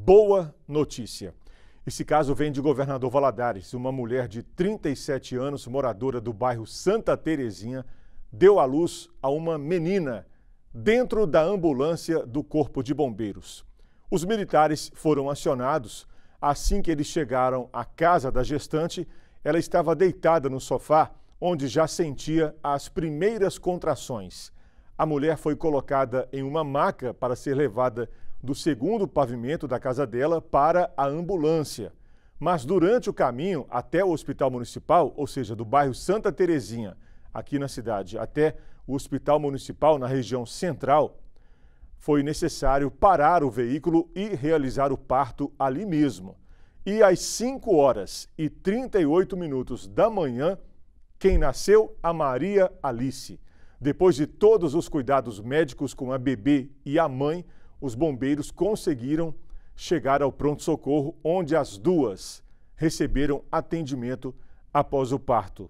Boa notícia. Esse caso vem de governador Valadares. Uma mulher de 37 anos, moradora do bairro Santa Terezinha, deu à luz a uma menina dentro da ambulância do Corpo de Bombeiros. Os militares foram acionados. Assim que eles chegaram à casa da gestante, ela estava deitada no sofá, onde já sentia as primeiras contrações. A mulher foi colocada em uma maca para ser levada do segundo pavimento da casa dela para a ambulância. Mas durante o caminho até o Hospital Municipal, ou seja, do bairro Santa Terezinha, aqui na cidade, até o Hospital Municipal, na região central, foi necessário parar o veículo e realizar o parto ali mesmo. E às 5 horas e 38 minutos da manhã, quem nasceu? A Maria Alice. Depois de todos os cuidados médicos com a bebê e a mãe, os bombeiros conseguiram chegar ao pronto-socorro, onde as duas receberam atendimento após o parto.